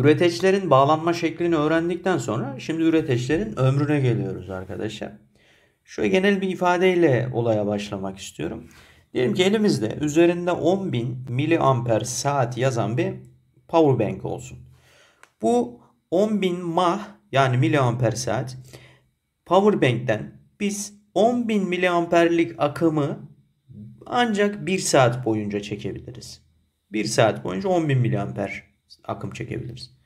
Üreteçlerin bağlanma şeklini öğrendikten sonra şimdi üreteçlerin ömrüne geliyoruz arkadaşlar. Şöyle genel bir ifadeyle olaya başlamak istiyorum. Diyelim ki elimizde üzerinde 10.000 miliamper saat yazan bir power bank olsun. Bu 10.000 mah yani miliamper saat power bank'ten biz 10.000 miliamperlik akımı ancak 1 saat boyunca çekebiliriz. 1 saat boyunca 10.000 miliamper akım çekebiliriz.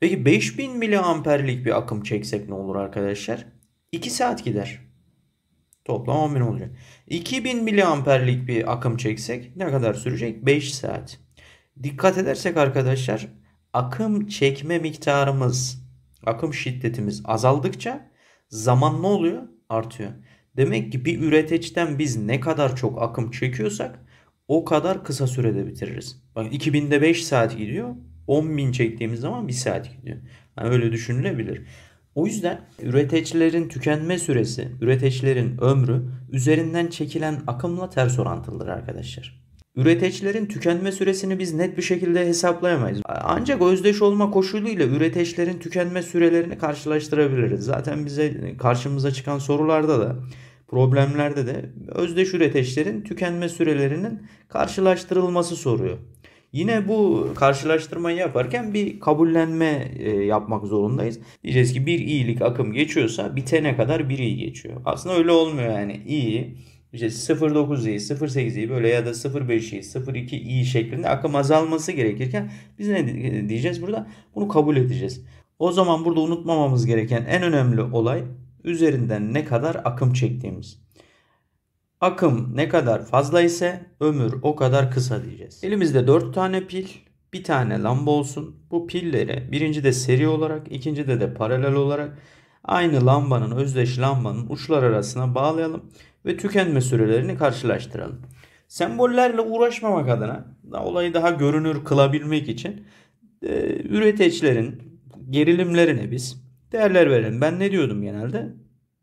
Peki 5000 miliamperlik bir akım çeksek ne olur arkadaşlar? 2 saat gider. Toplam 10.000 olacak. 2000 miliamperlik bir akım çeksek ne kadar sürecek? 5 saat. Dikkat edersek arkadaşlar akım çekme miktarımız, akım şiddetimiz azaldıkça zaman ne oluyor? Artıyor. Demek ki bir üreteçten biz ne kadar çok akım çekiyorsak o kadar kısa sürede bitiririz. Bakın 2000'de 5 saat gidiyor. 10 bin çektiğimiz zaman 1 saat gidiyor. Yani öyle düşünülebilir. O yüzden üreticilerin tükenme süresi, üreticilerin ömrü üzerinden çekilen akımla ters orantılıdır arkadaşlar. Üreticilerin tükenme süresini biz net bir şekilde hesaplayamayız. Ancak özdeş olma koşuluyla üreticilerin tükenme sürelerini karşılaştırabiliriz. Zaten bize karşımıza çıkan sorularda da problemlerde de özdeş üreticilerin tükenme sürelerinin karşılaştırılması soruyor. Yine bu karşılaştırmayı yaparken bir kabullenme e, yapmak zorundayız. Diyeceğiz ki bir iyilik akım geçiyorsa bitene kadar bir iyi geçiyor. Aslında öyle olmuyor yani. İyi işte 0.9'i, 0.8'i böyle ya da 0.2 iyi şeklinde akım azalması gerekirken biz ne diyeceğiz burada? Bunu kabul edeceğiz. O zaman burada unutmamamız gereken en önemli olay üzerinden ne kadar akım çektiğimiz. Akım ne kadar fazla ise ömür o kadar kısa diyeceğiz. Elimizde 4 tane pil, bir tane lamba olsun. Bu pilleri birinci de seri olarak, ikinci de de paralel olarak aynı lambanın, özdeş lambanın uçlar arasına bağlayalım ve tükenme sürelerini karşılaştıralım. Sembollerle uğraşmamak adına olayı daha görünür kılabilmek için e, üreteçlerin gerilimlerine biz değerler verelim. Ben ne diyordum genelde?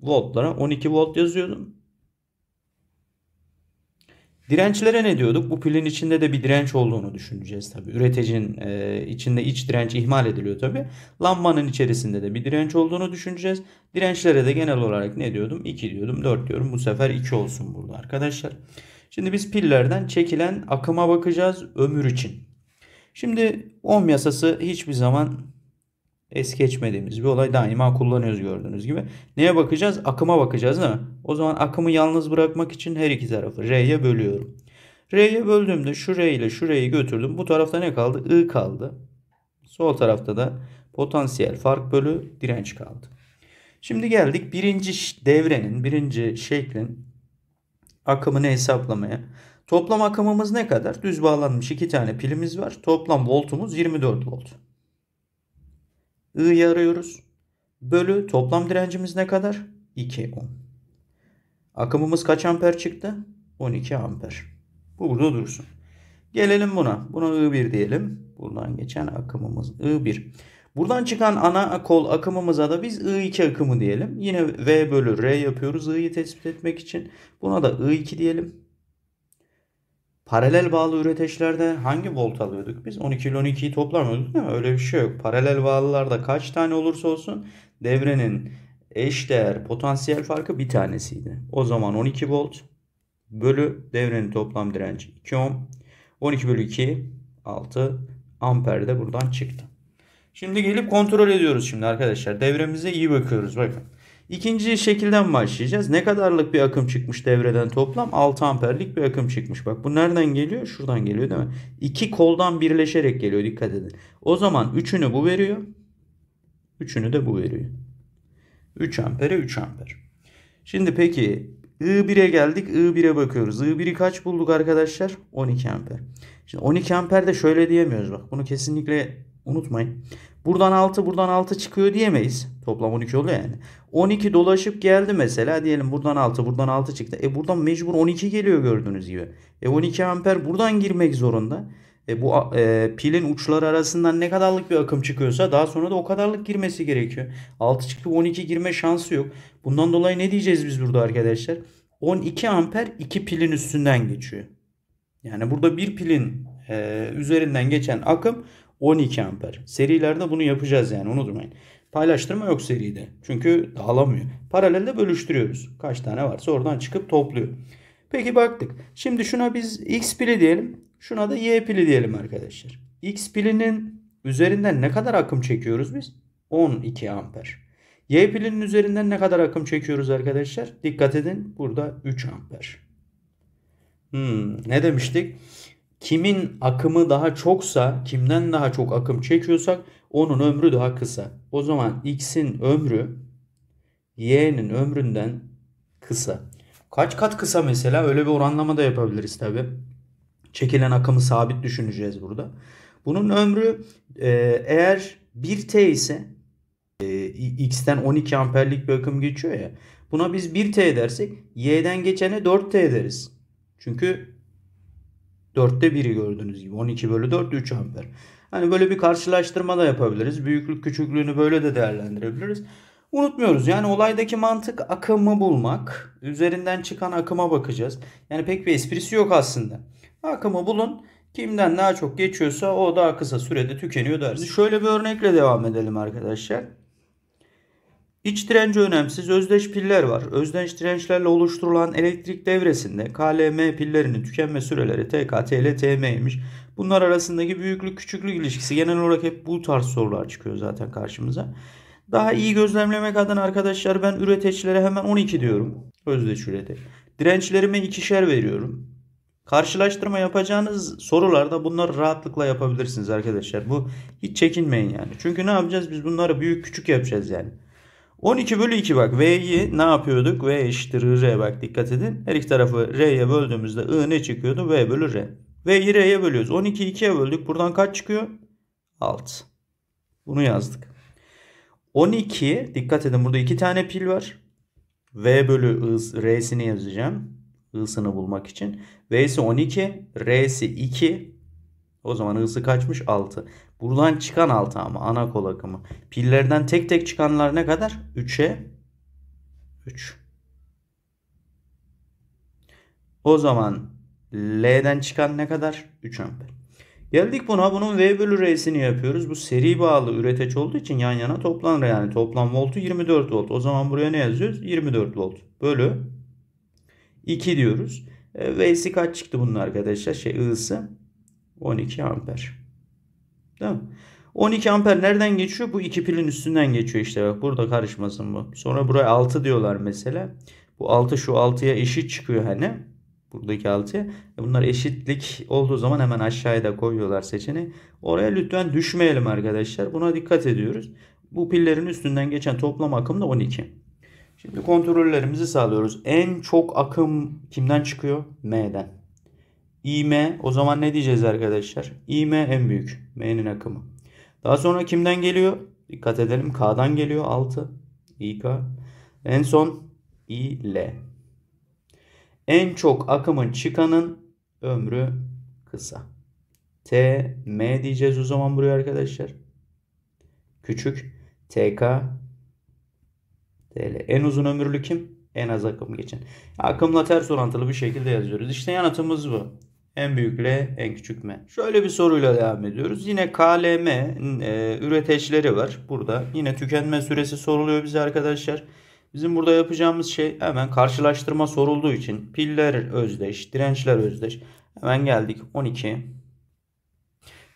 Voltlara 12 volt yazıyordum. Dirençlere ne diyorduk? Bu pilin içinde de bir direnç olduğunu düşüneceğiz tabi. Üreticinin e, içinde iç direnç ihmal ediliyor tabi. Lambanın içerisinde de bir direnç olduğunu düşüneceğiz. Dirençlere de genel olarak ne diyordum? 2 diyordum, 4 diyorum. Bu sefer 2 olsun burada arkadaşlar. Şimdi biz pillerden çekilen akıma bakacağız ömür için. Şimdi ohm yasası hiçbir zaman es geçmediğimiz bir olay daima kullanıyoruz gördüğünüz gibi. Neye bakacağız? Akıma bakacağız değil mi? O zaman akımı yalnız bırakmak için her iki tarafı R'ye bölüyorum. R'ye böldüğümde şu R ile şu R'yi götürdüm. Bu tarafta ne kaldı? I kaldı. Sol tarafta da potansiyel fark bölü direnç kaldı. Şimdi geldik birinci devrenin, birinci şeklin akımını hesaplamaya. Toplam akımımız ne kadar? Düz bağlanmış iki tane pilimiz var. Toplam voltumuz 24 volt. I'yi arıyoruz. Bölü toplam direncimiz ne kadar? 2 ohm. Akımımız kaç amper çıktı? 12 amper. Bu burada dursun. Gelelim buna. Buna I1 diyelim. Buradan geçen akımımız I1. Buradan çıkan ana kol akımımıza da biz I2 akımı diyelim. Yine V bölü R yapıyoruz I'yi tespit etmek için. Buna da I2 diyelim. Paralel bağlı üreteçlerde hangi volt alıyorduk biz? 12 ile 12'yi toplamıyorduk değil mi? Öyle bir şey yok. Paralel bağlılarda kaç tane olursa olsun devrenin eş değer potansiyel farkı bir tanesiydi. O zaman 12 volt bölü devrenin toplam direnci 2 ohm. 12 bölü 2 6 amper de buradan çıktı. Şimdi gelip kontrol ediyoruz şimdi arkadaşlar. Devremize iyi bakıyoruz bakın. İkinci şekilden başlayacağız. Ne kadarlık bir akım çıkmış devreden toplam? 6 amperlik bir akım çıkmış. Bak bu nereden geliyor? Şuradan geliyor değil mi? İki koldan birleşerek geliyor dikkat edin. O zaman 3'ünü bu veriyor. 3'ünü de bu veriyor. 3 ampere 3 amper. Şimdi peki I1'e geldik. I1'e bakıyoruz. I1'i kaç bulduk arkadaşlar? 12 amper. Şimdi 12 amper de şöyle diyemiyoruz bak. Bunu kesinlikle unutmayın. Buradan 6 buradan 6 çıkıyor diyemeyiz. Toplam 12 oluyor yani. 12 dolaşıp geldi mesela. Diyelim buradan 6 buradan 6 çıktı. E buradan mecbur 12 geliyor gördüğünüz gibi. E 12 amper buradan girmek zorunda. E bu e, pilin uçları arasından ne kadarlık bir akım çıkıyorsa daha sonra da o kadarlık girmesi gerekiyor. 6 çıktı 12 girme şansı yok. Bundan dolayı ne diyeceğiz biz burada arkadaşlar? 12 amper 2 pilin üstünden geçiyor. Yani burada bir pilin e, üzerinden geçen akım 12 amper. Serilerde bunu yapacağız yani unutmayın. Paylaştırma yok seride. Çünkü dağılamıyor. Paralelde bölüştürüyoruz. Kaç tane varsa oradan çıkıp topluyor. Peki baktık. Şimdi şuna biz x pili diyelim. Şuna da y pili diyelim arkadaşlar. X pilinin üzerinden ne kadar akım çekiyoruz biz? 12 amper. Y pilinin üzerinden ne kadar akım çekiyoruz arkadaşlar? Dikkat edin burada 3 amper. Hmm, ne demiştik? Kimin akımı daha çoksa, kimden daha çok akım çekiyorsak onun ömrü daha kısa. O zaman X'in ömrü Y'nin ömründen kısa. Kaç kat kısa mesela öyle bir oranlama da yapabiliriz tabi. Çekilen akımı sabit düşüneceğiz burada. Bunun ömrü e, eğer 1T ise e, X'ten 12 amperlik bir akım geçiyor ya. Buna biz 1T dersek Y'den geçene 4T ederiz. Çünkü 4'te 1'i gördüğünüz gibi. 12 bölü 4 3 amper. Hani böyle bir karşılaştırma da yapabiliriz. Büyüklük küçüklüğünü böyle de değerlendirebiliriz. Unutmuyoruz yani olaydaki mantık akımı bulmak. Üzerinden çıkan akıma bakacağız. Yani pek bir esprisi yok aslında. Akımı bulun. Kimden daha çok geçiyorsa o daha kısa sürede tükeniyor dersin. Şöyle bir örnekle devam edelim arkadaşlar. İç direnci önemsiz özdeş piller var. Özdeş dirençlerle oluşturulan elektrik devresinde KLM pillerinin tükenme süreleri TK, TL, TM'ymiş. Bunlar arasındaki büyüklük küçüklük ilişkisi genel olarak hep bu tarz sorular çıkıyor zaten karşımıza. Daha iyi gözlemlemek adına arkadaşlar ben üreteçlere hemen 12 diyorum. Özdeş üreteç. Dirençlerime ikişer veriyorum. Karşılaştırma yapacağınız sorularda bunları rahatlıkla yapabilirsiniz arkadaşlar. Bu hiç çekinmeyin yani. Çünkü ne yapacağız? Biz bunları büyük küçük yapacağız yani. 12 bölü 2 bak V'yi ne yapıyorduk? V eşittir R bak dikkat edin. Her iki tarafı R'ye böldüğümüzde I ne çıkıyordu? V bölü R. V'yi R'ye bölüyoruz. 12'yi 2'ye böldük. Buradan kaç çıkıyor? 6. Bunu yazdık. 12 dikkat edin burada 2 tane pil var. V bölü R'sini yazacağım. I'sını bulmak için. V'si 12. R'si 2. O zaman I'sı kaçmış? 6. Buradan çıkan altı ama ana kol akımı. Pillerden tek tek çıkanlar ne kadar? 3'e 3. O zaman L'den çıkan ne kadar? 3 amper. Geldik buna. Bunun V bölü R'sini yapıyoruz. Bu seri bağlı üreteç olduğu için yan yana toplanır. Yani toplam voltu 24 volt. O zaman buraya ne yazıyoruz? 24 volt bölü 2 diyoruz. E, V'si kaç çıktı bunun arkadaşlar? Şey I'sı 12 amper. Değil mi? 12 amper nereden geçiyor? Bu iki pilin üstünden geçiyor işte bak burada karışmasın bu. Sonra buraya 6 diyorlar mesela. Bu 6 şu 6'ya eşit çıkıyor hani. Buradaki 6'ya. E, bunlar eşitlik olduğu zaman hemen aşağıya da koyuyorlar seçeneği. Oraya lütfen düşmeyelim arkadaşlar. Buna dikkat ediyoruz. Bu pillerin üstünden geçen toplam akım da 12. Şimdi kontrollerimizi sağlıyoruz. En çok akım kimden çıkıyor? M'den. İm o zaman ne diyeceğiz arkadaşlar? İm en büyük. M'nin akımı. Daha sonra kimden geliyor? Dikkat edelim. K'dan geliyor 6. İK. En son İL. En çok akımın çıkanın ömrü kısa. T, M diyeceğiz o zaman buraya arkadaşlar. Küçük. TK. TL. En uzun ömürlü kim? En az akım geçen. Akımla ters orantılı bir şekilde yazıyoruz. İşte yanıtımız bu. En büyük L, en küçük M. Şöyle bir soruyla devam ediyoruz. Yine KLM e, üreteçleri var. Burada yine tükenme süresi soruluyor bize arkadaşlar. Bizim burada yapacağımız şey hemen karşılaştırma sorulduğu için piller özdeş, dirençler özdeş. Hemen geldik 12.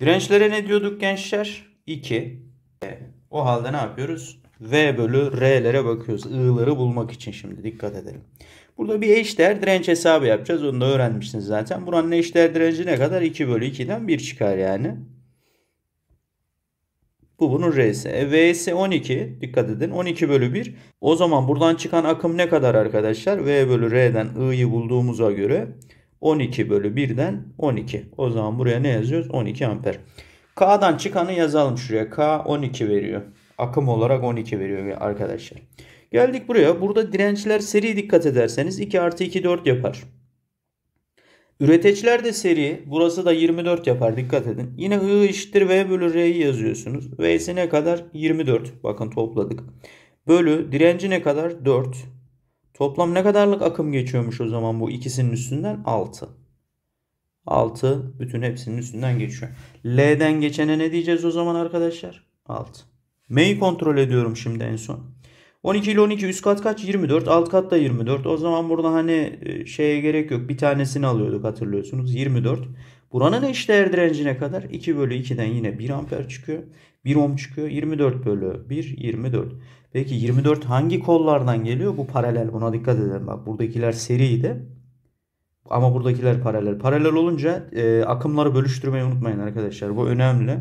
Dirençlere ne diyorduk gençler? 2. E, o halde ne yapıyoruz? V bölü R'lere bakıyoruz. I'ları bulmak için şimdi dikkat edelim. Burada bir eşdeğer direnç hesabı yapacağız. Onu da öğrenmişsiniz zaten. Buranın eşdeğer direnci ne kadar? 2 bölü 2'den 1 çıkar yani. Bu bunun R'si. E, V'si 12. Dikkat edin. 12 bölü 1. O zaman buradan çıkan akım ne kadar arkadaşlar? V bölü R'den I'yi bulduğumuza göre 12 bölü 1'den 12. O zaman buraya ne yazıyoruz? 12 amper. K'dan çıkanı yazalım şuraya. K 12 veriyor. Akım olarak 12 veriyor arkadaşlar. Geldik buraya. Burada dirençler seri dikkat ederseniz 2 artı 2 4 yapar. Üreteçler de seri. Burası da 24 yapar. Dikkat edin. Yine I eşittir V bölü R'yi yazıyorsunuz. V'si ne kadar? 24. Bakın topladık. Bölü direnci ne kadar? 4. Toplam ne kadarlık akım geçiyormuş o zaman bu ikisinin üstünden? 6. 6 bütün hepsinin üstünden geçiyor. L'den geçene ne diyeceğiz o zaman arkadaşlar? 6. M'yi kontrol ediyorum şimdi en son. 12 ile 12 üst kat kaç? 24. Alt kat da 24. O zaman burada hani e, şeye gerek yok. Bir tanesini alıyorduk hatırlıyorsunuz. 24. Buranın eşdeğer direncine kadar 2 bölü 2'den yine 1 amper çıkıyor. 1 ohm çıkıyor. 24 bölü 1 24. Peki 24 hangi kollardan geliyor? Bu paralel. Buna dikkat edin Bak buradakiler seriydi. Ama buradakiler paralel. Paralel olunca e, akımları bölüştürmeyi unutmayın arkadaşlar. Bu önemli.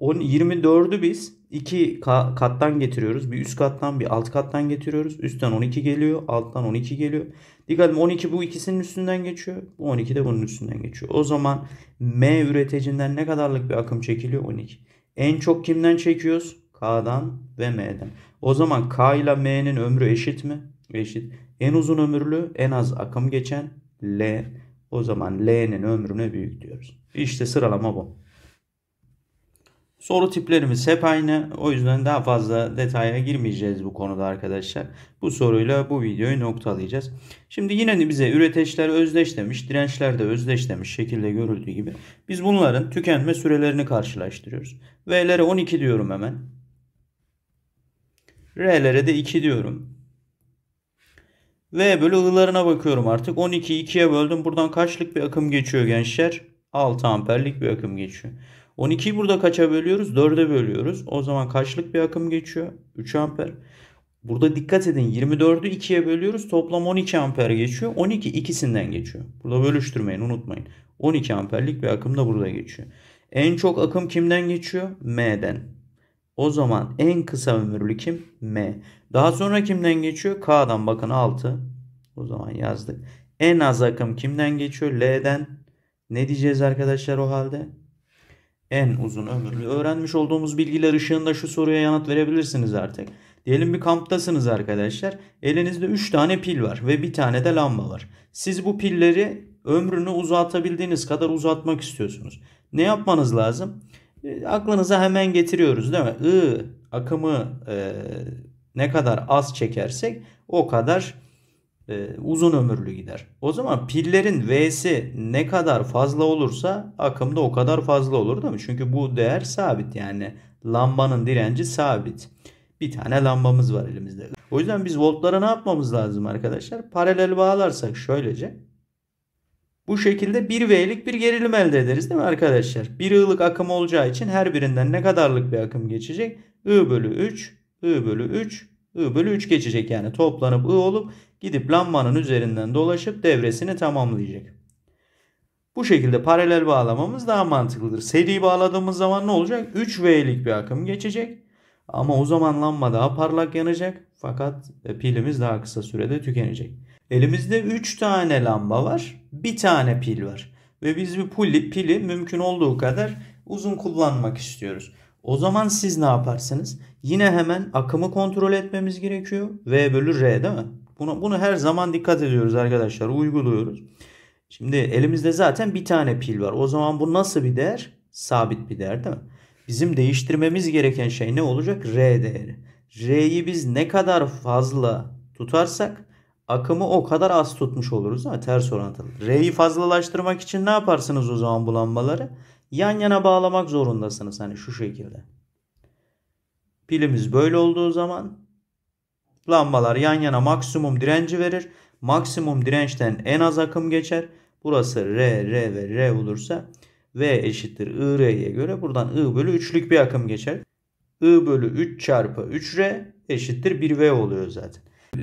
24'ü biz iki kattan getiriyoruz. Bir üst kattan bir alt kattan getiriyoruz. Üstten 12 geliyor. Alttan 12 geliyor. Dikkat edin 12 bu ikisinin üstünden geçiyor. Bu 12 de bunun üstünden geçiyor. O zaman M üretecinden ne kadarlık bir akım çekiliyor? 12. En çok kimden çekiyoruz? K'dan ve M'den. O zaman K ile M'nin ömrü eşit mi? Eşit. En uzun ömürlü en az akım geçen L. O zaman L'nin ömrüne büyük diyoruz. İşte sıralama bu. Soru tiplerimiz hep aynı. O yüzden daha fazla detaya girmeyeceğiz bu konuda arkadaşlar. Bu soruyla bu videoyu noktalayacağız. Şimdi yine bize üreteçler özdeş demiş, dirençler de özdeş demiş şekilde görüldüğü gibi. Biz bunların tükenme sürelerini karşılaştırıyoruz. V'lere 12 diyorum hemen. R'lere de 2 diyorum. V bölü I'larına bakıyorum artık. 12'yi 2'ye böldüm. Buradan kaçlık bir akım geçiyor gençler? 6 amperlik bir akım geçiyor. 12'yi burada kaça bölüyoruz? 4'e bölüyoruz. O zaman kaçlık bir akım geçiyor? 3 amper. Burada dikkat edin 24'ü 2'ye bölüyoruz. Toplam 12 amper geçiyor. 12 ikisinden geçiyor. Burada bölüştürmeyin unutmayın. 12 amperlik bir akım da burada geçiyor. En çok akım kimden geçiyor? M'den. O zaman en kısa ömürlü kim? M. Daha sonra kimden geçiyor? K'dan bakın 6. O zaman yazdık. En az akım kimden geçiyor? L'den. Ne diyeceğiz arkadaşlar o halde? En uzun ömürlü. Öğrenmiş olduğumuz bilgiler ışığında şu soruya yanıt verebilirsiniz artık. Diyelim bir kamptasınız arkadaşlar. Elinizde 3 tane pil var ve bir tane de lamba var. Siz bu pilleri ömrünü uzatabildiğiniz kadar uzatmak istiyorsunuz. Ne yapmanız lazım? E, aklınıza hemen getiriyoruz değil mi? I akımı e, ne kadar az çekersek o kadar e, uzun ömürlü gider. O zaman pillerin V'si ne kadar fazla olursa akım da o kadar fazla olur değil mi? Çünkü bu değer sabit yani lambanın direnci sabit. Bir tane lambamız var elimizde. O yüzden biz voltlara ne yapmamız lazım arkadaşlar? Paralel bağlarsak şöylece. Bu şekilde 1 V'lik bir gerilim elde ederiz değil mi arkadaşlar? 1 I'lık akım olacağı için her birinden ne kadarlık bir akım geçecek? I bölü 3, I bölü 3, I bölü 3 geçecek yani toplanıp I olup gidip lambanın üzerinden dolaşıp devresini tamamlayacak. Bu şekilde paralel bağlamamız daha mantıklıdır. Seri bağladığımız zaman ne olacak? 3V'lik bir akım geçecek. Ama o zaman lamba daha parlak yanacak. Fakat e, pilimiz daha kısa sürede tükenecek. Elimizde 3 tane lamba var. Bir tane pil var. Ve biz bir pili, pili mümkün olduğu kadar uzun kullanmak istiyoruz. O zaman siz ne yaparsınız? Yine hemen akımı kontrol etmemiz gerekiyor. V bölü R değil mi? Bunu, bunu her zaman dikkat ediyoruz arkadaşlar. Uyguluyoruz. Şimdi elimizde zaten bir tane pil var. O zaman bu nasıl bir değer? Sabit bir değer değil mi? Bizim değiştirmemiz gereken şey ne olacak? R değeri. R'yi biz ne kadar fazla tutarsak akımı o kadar az tutmuş oluruz. Değil Ters orantılı. R'yi fazlalaştırmak için ne yaparsınız o zaman bu lambaları? Yan yana bağlamak zorundasınız. Hani şu şekilde. Pilimiz böyle olduğu zaman Lambalar yan yana maksimum direnci verir. Maksimum dirençten en az akım geçer. Burası R, R ve R olursa V eşittir I R'ye göre buradan I bölü 3'lük bir akım geçer. I bölü 3 çarpı 3R eşittir 1V oluyor zaten.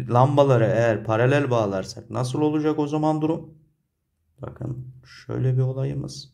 Lambaları eğer paralel bağlarsak nasıl olacak o zaman durum? Bakın şöyle bir olayımız.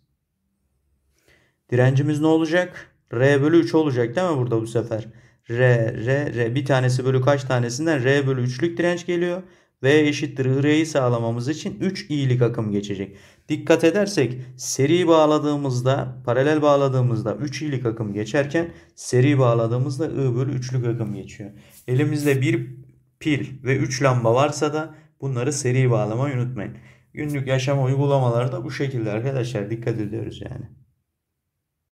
Direncimiz ne olacak? R bölü 3 olacak değil mi burada bu sefer? R, R, R. Bir tanesi bölü kaç tanesinden R bölü 3'lük direnç geliyor. V eşittir R'yi sağlamamız için 3 iyilik akım geçecek. Dikkat edersek seri bağladığımızda paralel bağladığımızda 3 iyilik akım geçerken seri bağladığımızda I bölü 3'lük akım geçiyor. Elimizde bir pil ve 3 lamba varsa da bunları seri bağlamayı unutmayın. Günlük yaşam uygulamaları da bu şekilde arkadaşlar dikkat ediyoruz yani.